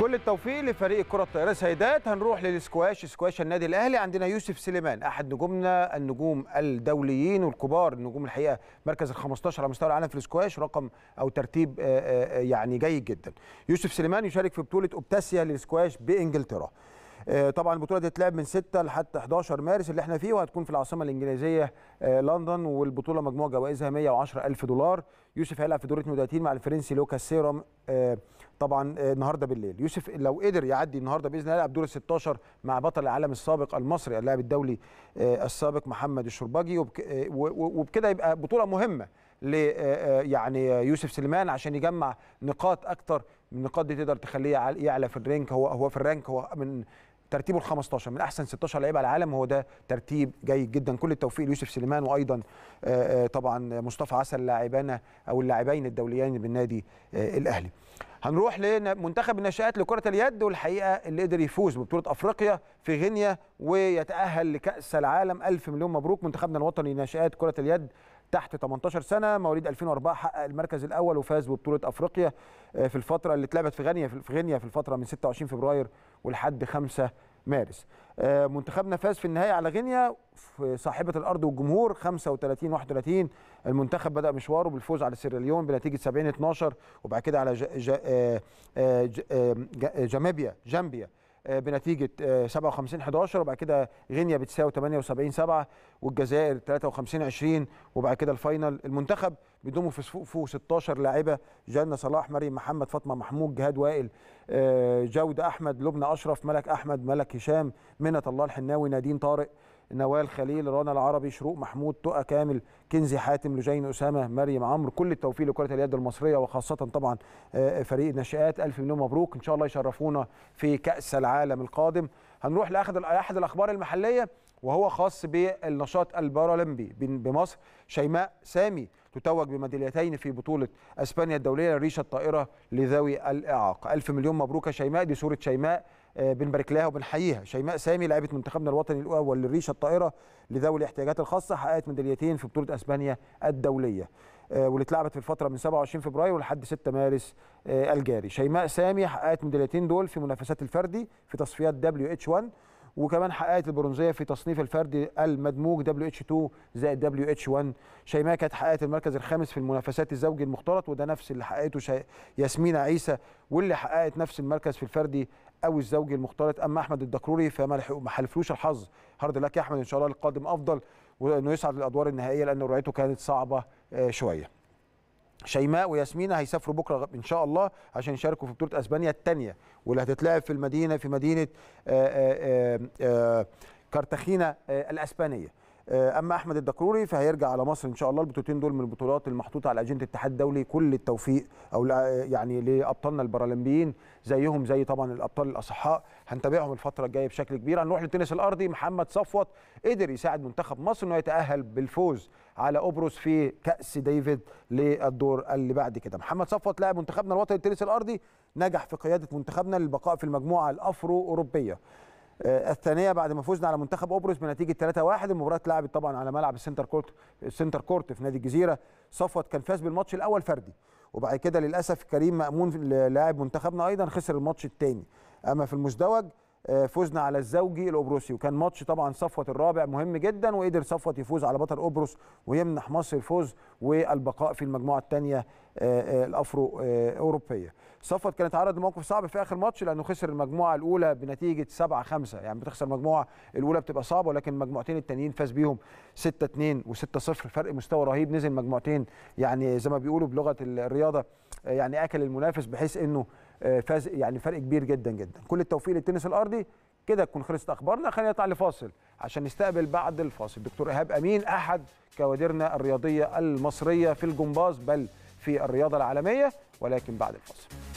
كل التوفيق لفريق الكره الطائره سيدات هنروح للسكواش سكواش النادي الاهلي عندنا يوسف سليمان احد نجومنا النجوم الدوليين والكبار النجوم الحقيقه مركز ال 15 على مستوى العالم في السكواش رقم او ترتيب آه، آه، آه، يعني جيد جدا يوسف سليمان يشارك في بطوله اوبتاسيا للسكواش بانجلترا آه، طبعا البطوله دي هتتلعب من 6 لحد 11 مارس اللي احنا فيه وهتكون في العاصمه الانجليزيه آه، لندن والبطوله مجموع جوائزها 110 الف دولار يوسف هيلعب في دور 32 مع الفرنسي لوكاس سيرام آه، طبعا النهارده بالليل يوسف لو قدر يعدي النهارده باذن الله يلعب دور 16 مع بطل العالم السابق المصري اللاعب الدولي السابق محمد الشرباجي وبكده يبقى بطوله مهمه ل يعني يوسف سليمان عشان يجمع نقاط اكتر النقاط دي تقدر تخليه يعلى في الرينك هو هو في الرانك هو من ترتيبه ال 15 من احسن 16 لعيبه على العالم هو ده ترتيب جيد جدا كل التوفيق ليوسف سليمان وايضا آه، آه، طبعا مصطفى عسل لاعبانا او اللاعبين الدوليين بالنادي آه، الاهلي هنروح لمنتخب الناشئات لكره اليد والحقيقه اللي قدر يفوز ببطوله افريقيا في غينيا ويتاهل لكاس العالم الف مليون مبروك منتخبنا الوطني لناشئات كره اليد تحت 18 سنه مواليد 2004 حقق المركز الاول وفاز ببطوله افريقيا آه، في الفتره اللي اتلعبت في غينيا في غينيا في الفتره من 26 فبراير ولحد 5 مارس آه، منتخبنا فاز في النهايه على غينيا في صاحبه الارض والجمهور 35 31 المنتخب بدا مشواره بالفوز على سيراليون بنتيجه 70 12 وبعد كده على آه، آه، جامبيا جامبيا آه، بنتيجه 57 آه، 11 وبعد كده غينيا بتساوي 78 7 والجزائر 53 20 وبعد كده الفاينل المنتخب بيضموا في صفوفه 16 لاعبه جنة صلاح مريم محمد فاطمه محمود جهاد وائل آه، جوده احمد لبنى اشرف ملك احمد ملك هشام منى الله الحناوي نادين طارق نوال خليل رنا العربي شروق محمود تقى كامل كنزي حاتم لجين اسامه مريم عمرو كل التوفيق لكره اليد المصريه وخاصه طبعا آه، فريق الناشئات الف مليون مبروك ان شاء الله يشرفونا في كاس العالم القادم هنروح لاحد احد الاخبار المحليه وهو خاص بالنشاط البارالمبي بمصر شيماء سامي تتوج بميداليتين في بطولة أسبانيا الدولية للريشه الطائرة لذوي الإعاقة ألف مليون مبروك يا شيماء دي صورة شيماء آه، بنبارك لها وبنحييها شيماء سامي لعيبة منتخبنا الوطني الأول للريشة الطائرة لذوي الاحتياجات الخاصة حققت ميداليتين في بطولة أسبانيا الدولية آه، واللي اتلعبت في الفتره من 27 فبراير لحد 6 مارس آه، الجاري شيماء سامي حققت ميداليتين دول في منافسات الفردي في تصفيات دبليو اتش 1 وكمان حققت البرونزيه في تصنيف الفردي المدموج دبليو اتش 2 زائد دبليو اتش 1 شيماء كانت حققت المركز الخامس في المنافسات الزوجي المختلط وده نفس اللي حققته ياسمين عيسى واللي حققت نفس المركز في الفردي او الزوجي المختلط اما احمد الدكروري فما حلفلوش الحظ هارد لك يا احمد ان شاء الله القادم افضل وانه يصعد للادوار النهائيه لان رؤيته كانت صعبه آه، شويه شيماء وياسمين هيسافروا بكرة إن شاء الله عشان يشاركوا في بطولة أسبانيا الثانية واللي هتتلعب في المدينة في مدينة آه، آه، آه، كارتاخينا الأسبانية آه، اما احمد الدكروري فهيرجع على مصر ان شاء الله البطولتين دول من البطولات المحطوطه على اجنده الاتحاد الدولي كل التوفيق او آه، يعني لابطالنا البارالمبيين زيهم زي طبعا الابطال الاصحاء هنتابعهم الفتره الجايه بشكل كبير هنروح للتنس الارضي محمد صفوت قدر يساعد منتخب مصر انه يتاهل بالفوز على قبرص في كاس ديفيد للدور اللي بعد كده محمد صفوت لاعب منتخبنا الوطني للتنس الارضي نجح في قياده منتخبنا للبقاء في المجموعه الافرو اوروبيه آه، الثانيه بعد ما فزنا على منتخب قبرص بنتيجه 3-1 المباراه اتلعبت طبعا على ملعب السنتر كورت السنتر كورت في نادي الجزيره صفوت كان فاز بالماتش الاول فردي وبعد كده للاسف كريم مامون لاعب منتخبنا ايضا خسر الماتش الثاني اما في المزدوج آه، فزنا على الزوجي القبرصي وكان ماتش طبعا صفوت الرابع مهم جدا وقدر صفوت يفوز على بطل قبرص ويمنح مصر الفوز والبقاء في المجموعه الثانيه آه، آه، الافرو آه، اوروبيه صفوت كانت عرض لموقف صعب في اخر ماتش لانه خسر المجموعه الاولى بنتيجه 7 5 يعني بتخسر المجموعه الاولى بتبقى صعبه ولكن المجموعتين التانيين فاز بيهم 6 2 و6 0 فرق مستوى رهيب نزل مجموعتين يعني زي ما بيقولوا بلغه الرياضه يعني اكل المنافس بحيث انه فاز يعني فرق كبير جدا جدا كل التوفيق للتنس الارضي كده تكون خلصت اخبارنا خلينا نطلع لفاصل عشان نستقبل بعد الفاصل دكتور ايهاب امين احد كوادرنا الرياضيه المصريه في الجمباز بل في الرياضة العالمية ولكن بعد الفاصل